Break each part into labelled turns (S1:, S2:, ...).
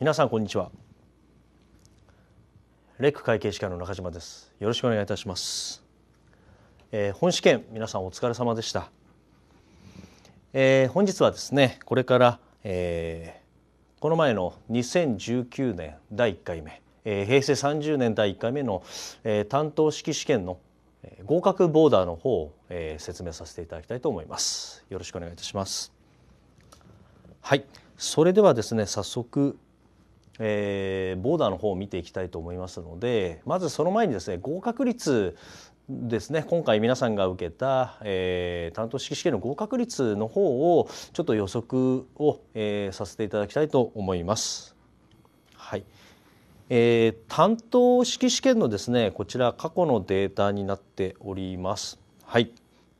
S1: 皆さんこんにちはレック会計士会の中島ですよろしくお願いいたします、えー、本試験皆さんお疲れ様でした、えー、本日はですねこれから、えー、この前の2019年第1回目、えー、平成30年第1回目の、えー、担当式試験の合格ボーダーの方を、えー、説明させていただきたいと思いますよろしくお願いいたしますはいそれではですね早速えー、ボーダーの方を見ていきたいと思いますのでまずその前にですね合格率ですね今回皆さんが受けた、えー、担当式試験の合格率の方をちょっと予測を、えー、させていただきたいと思います。はいえー、担当式試験のですねこちら過去のデータになっております。はい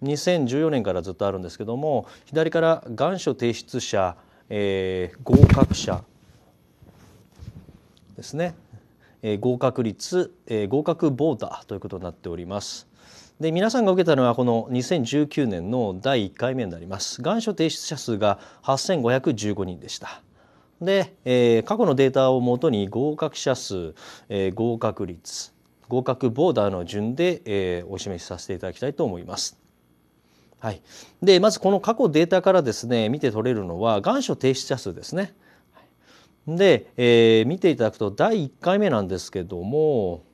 S1: 2014年からずっとあるんですけども左から願書提出者、えー、合格者ですね、えー、合格率、えー、合格ボーダーということになっております。で皆さんが受けたのはこの2019年の第1回目になります。願書提出者数が8515人でした。で、えー、過去のデータをもとに合格者数、えー、合格率合格ボーダーの順で、えー、お示しさせていただきたいと思います。はい、でまずこの過去データからですね見て取れるのは願書提出者数ですね。で、えー、見ていただくと第1回目なんですけども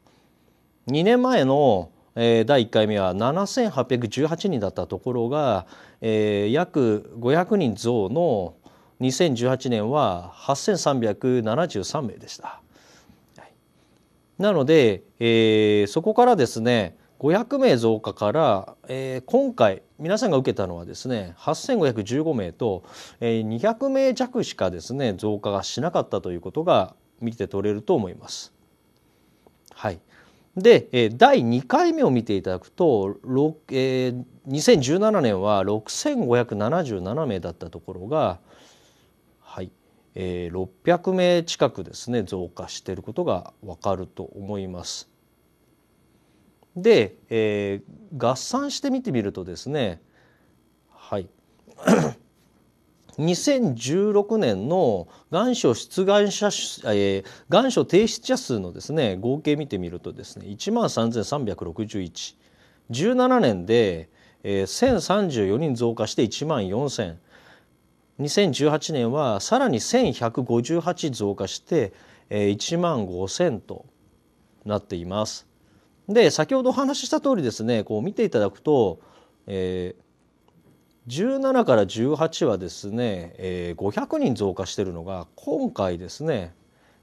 S1: 2年前の、え第1回目は7818人だったところが、えー、約500人増の2018年は8373名でした。なので、えー、そこからですね500名増加から、えー、今回皆さんが受けたのはですね8515名と、えー、200名弱しかですね増加がしなかったということが見て取れると思います。はい、で、えー、第2回目を見ていただくと、えー、2017年は6577名だったところが、はいえー、600名近くですね増加していることが分かると思います。で、えー、合算して見てみるとですねはい2016年の願書出願者、えー、願書提出者数のですね合計見てみるとですね1万3361 17年で、えー、1034人増加して1万4000 2018年はさらに1158増加して、え1万5000となっています。で先ほどお話しした通りですねこう見ていただくと、えー、17から18はですね、えー、500人増加してるのが今回ですね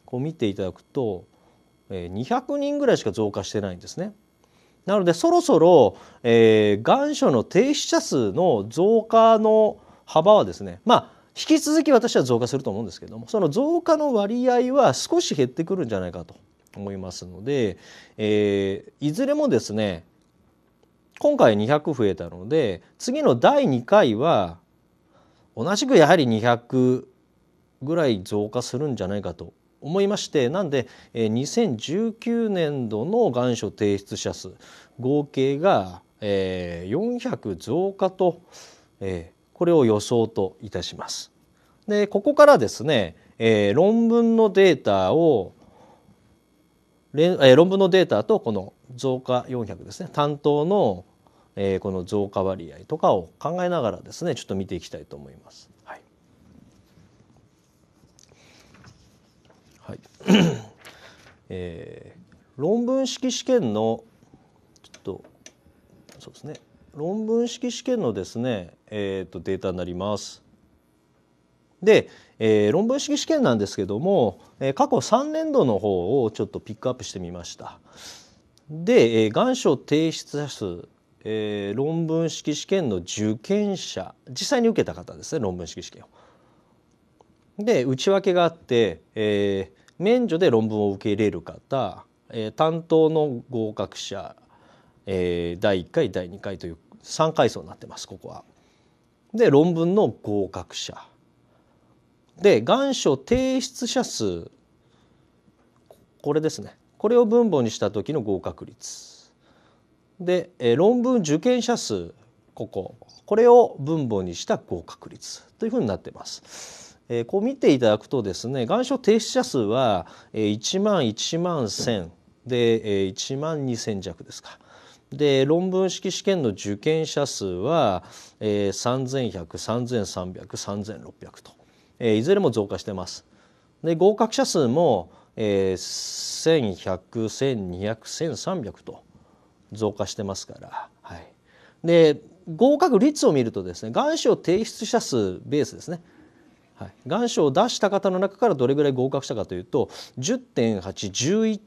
S1: こう見ていただくと、えー、200人ぐらいしか増加してないんですね。なのでそろそろ、えー、願書の提出者数の増加の幅はですねまあ引き続き私は増加すると思うんですけどもその増加の割合は少し減ってくるんじゃないかと思いますので、えー、いずれもですね今回200増えたので次の第2回は同じくやはり200ぐらい増加するんじゃないかと思いましてなんで2019年度の願書提出者数合計が400増加とこれを予想といたします。でここからですね論文のデータをえ論文のデータとこの増加400ですね担当の、えこの増加割合とかを考えながらですねちょっと見ていきたいと思います。はい、はい えー、論文式試験のちょっとそうですね論文式試験のですね、えーとデータになります。で、えー、論文式試験なんですけども、えー、過去3年度の方をちょっとピックアップしてみました。で、えー、願書提出者数、えー、論文式試験の受験者実際に受けた方ですね論文式試験を。で内訳があって、えー、免除で論文を受け入れる方、えー、担当の合格者、えー、第1回第2回という3階層になってますここは。で論文の合格者で願書提出者数これですねこれを分母にした時の合格率で、え論文受験者数こここれを分母にした合格率というふうになってます。えー、こう見ていただくとですね願書提出者数は、え1万1万1000で、え1万2000弱ですか。で論文式試験の受験者数は、え310033003600とえいずれも増加してます。で合格者数も、えー、110012001300と増加してますから、はい、で合格率を見るとですね願書を提出者数ベースですね、はい、願書を出した方の中からどれぐらい合格したかというと1 0 8 1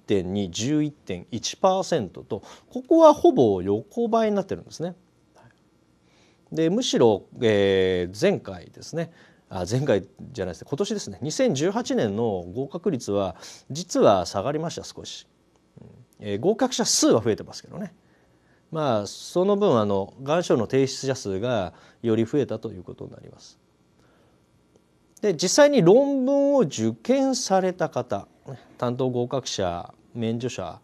S1: 1 1 1とここはほぼ横ばいになってるんですね。でむしろ、えー、前回ですねあ前回じゃないですね今年ですね2018年の合格率は実は下がりました少し、えー、合格者数は増えてますけどねまあその分あの願書の提出者数がより増えたということになりますで実際に論文を受験された方担当合格者免除者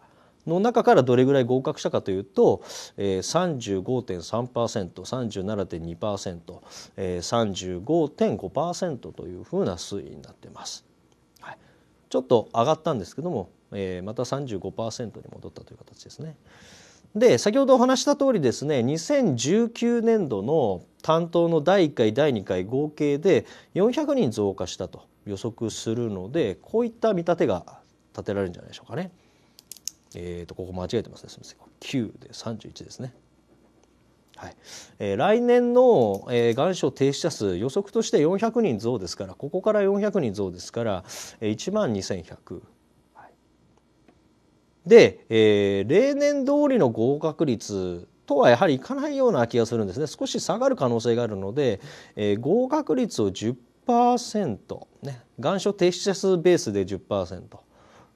S1: の中からどれぐらい合格したかというと、えー、35.3%37.2%、えー、35.5%というふうな推移になってます。はい、ちょっと上がったんですけども、えー、また35%に戻ったという形ですね。で先ほどお話した通りですね2019年度の担当の第1回第2回合計で400人増加したと予測するのでこういった見立てが立てられるんじゃないでしょうかね。えっ、ー、と、ここ間違えてますね。すみません。9で31ですね。はいえー、来年の、えー、願書停止者数予測として400人増ですからここから400人増ですから、えー、1万2100、はい、で、えー、例年通りの合格率とはやはりいかないような気がするんですね少し下がる可能性があるので、えー、合格率を10%ね願書停止者数ベースで10%。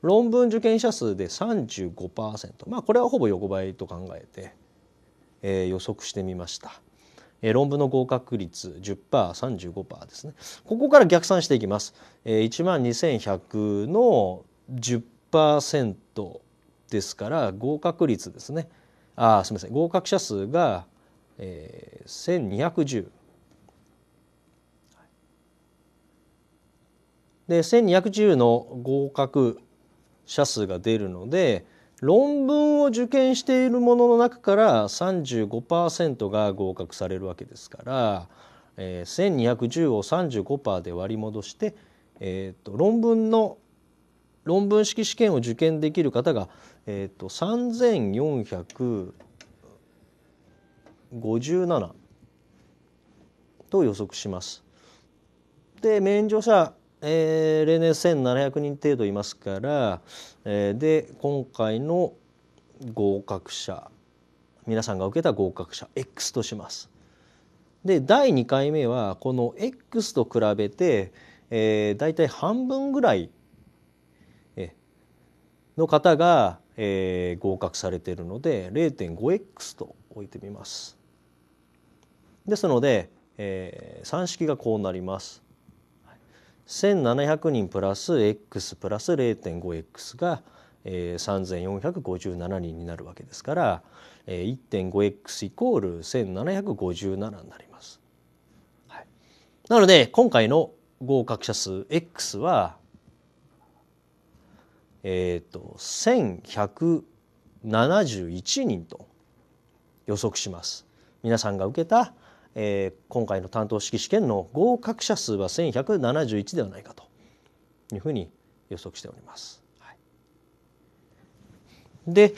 S1: 論文受験者数で35%、まあ、これはほぼ横ばいと考えて、えー、予測してみました。えー、論文の合格率 10%35% ですねここから逆算していきます、えー、1万2100の10%ですから合格率ですねあすみません合格者数が、えー、1210で1210の合格者数が出るので論文を受験しているものの中から35%が合格されるわけですから、えー、1210を35%で割り戻して、えーと、論文の論文式試験を受験できる方が、えーと、と3457と予測します。で免除者えー、例年1,700人程度いますから、えー、で今回の合格者皆さんが受けた合格者 X とします。で第2回目はこの X と比べて、えー、大体半分ぐらいの方が、えー、合格されているので 0.5x と置いてみます。ですので、えー、算式がこうなります。1,700人プラス X プラス 0.5X が、えー、3,457人になるわけですから、えー、1.5X イコール1,757になります。はい、なので今回の合格者数 X はえっ、ー、と1,171人と予測します。皆さんが受けたえー、今回の担当式試験の合格者数は1171ではないかというふうに予測しております。はい、で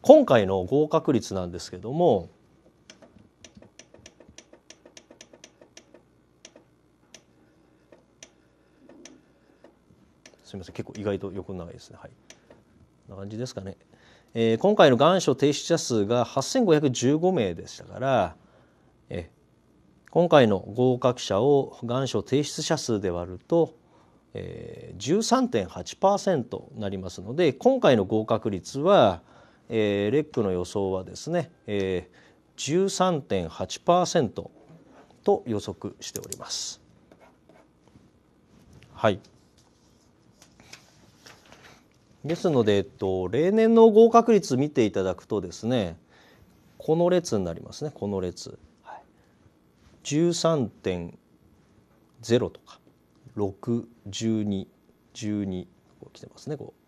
S1: 今回の合格率なんですけどもすみません結構意外と横長いですね。はいな感じですかね。えー、今回の願書提出者数が8515名でしたから、えー、今回の合格者を願書提出者数で割ると、えー、13.8%になりますので今回の合格率は、えー、レックの予想はですね、えー、13.8%と予測しております。はいですので、えっと、例年の合格率見ていただくとですねこの列になりますねこの列、はい、13.0とか61212来てますねこう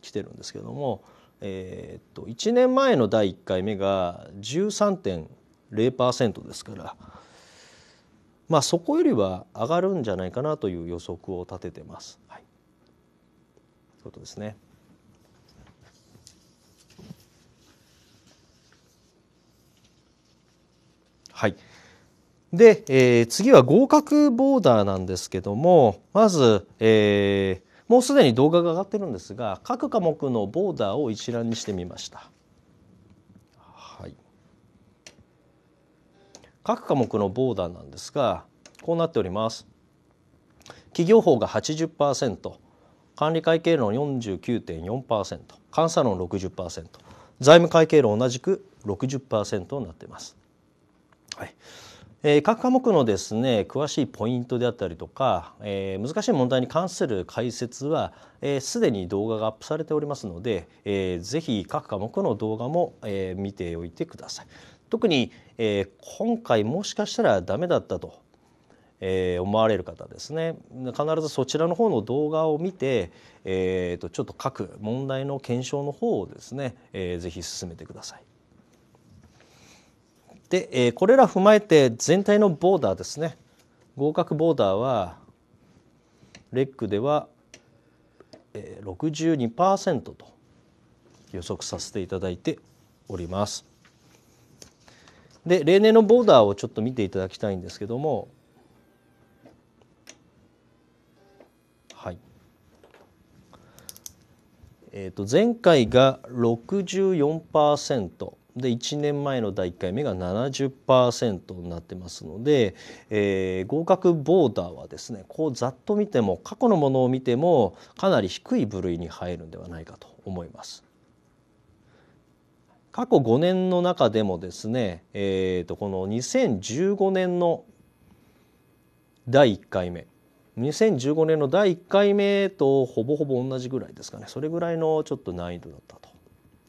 S1: 来てるんですけども、えー、っと1年前の第1回目が13.0%ですから。まあ、そこよりは上がるんじゃないかなという予測を立ててます。はい、ということですね。はい。で、えー、次は合格ボーダーなんですけども、まず、えー、もうすでに動画が上がってるんですが、各科目のボーダーを一覧にしてみました。はい。各科目のボーダーなんですが、こうなっております。企業法が80%、管理会計論49.4%、監査論60%、財務会計論同じく60%になっています。はいえー、各科目のですね詳しいポイントであったりとか、えー、難しい問題に関する解説はすで、えー、に動画がアップされておりますので、えー、ぜひ各科目の動画も、えー、見ておいてください。特に、えー、今回もしかしたらダメだったと、えー、思われる方ですね必ずそちらの方の動画を見て、えーと、ちょっと各問題の検証の方をですね、えー、ぜひ進めてください。で、えこれら踏まえて全体のボーダーですね合格ボーダーはレックでは、えー、62%と予測させていただいております。で例年のボーダーをちょっと見ていただきたいんですけどもはいえー、と前回が64%。で1年前の第1回目が70%になってますので、えー、合格ボーダーはですねこうざっと見ても過去のものを見てもかなり低い部類に入るんではないかと思います。過去5年の中でもですね、えー、とこの2015年の第1回目2015年の第1回目とほぼほぼ同じぐらいですかねそれぐらいのちょっと難易度だったと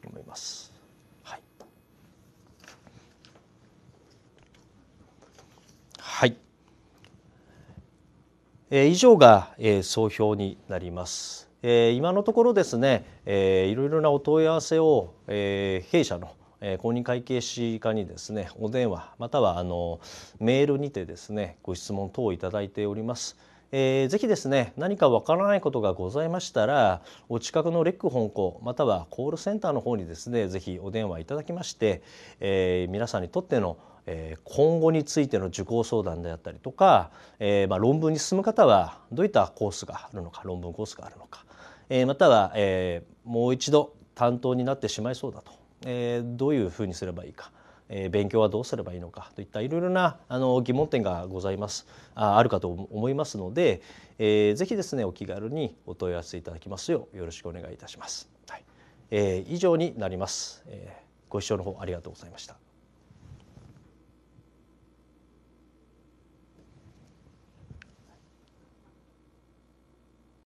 S1: 思います。はい、えー、以上が、えー、総評になります、えー、今のところですね、えー、いろいろなお問い合わせを、えー、弊社のえ公認会計士課にですねお電話またはあのメールにてですねご質問等をいただいております。えー、ぜひですね何かわからないことがございましたらお近くのレック本校またはコールセンターの方にですねぜひお電話いただきまして、えー、皆さんにとってのえ今後についての受講相談であったりとか、えま論文に進む方はどういったコースがあるのか論文コースがあるのか、えまたは、えもう一度担当になってしまいそうだと、えどういうふうにすればいいか。え勉強はどうすればいいのかといったいろいろなあの疑問点がございますああるかと思いますので、えー、ぜひですねお気軽にお問い合わせいただきますようよろしくお願いいたします。はいえー、以上になります、えー、ご視聴の方ありがとうございました。